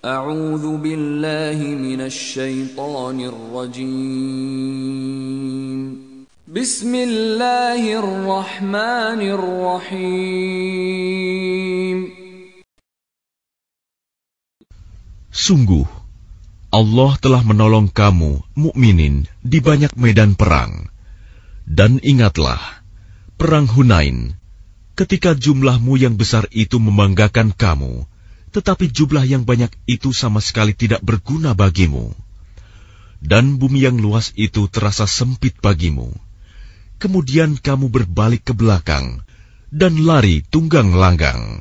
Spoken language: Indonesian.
أعوذ بالله من الشيطان الرجيم بسم الله الرحمن الرحيم Sungguh, Allah telah menolong kamu, mukminin, di banyak medan perang. Dan ingatlah, perang Hunain, ketika jumlahmu yang besar itu membanggakan kamu, tetapi jumlah yang banyak itu sama sekali tidak berguna bagimu. Dan bumi yang luas itu terasa sempit bagimu. Kemudian kamu berbalik ke belakang dan lari tunggang langgang.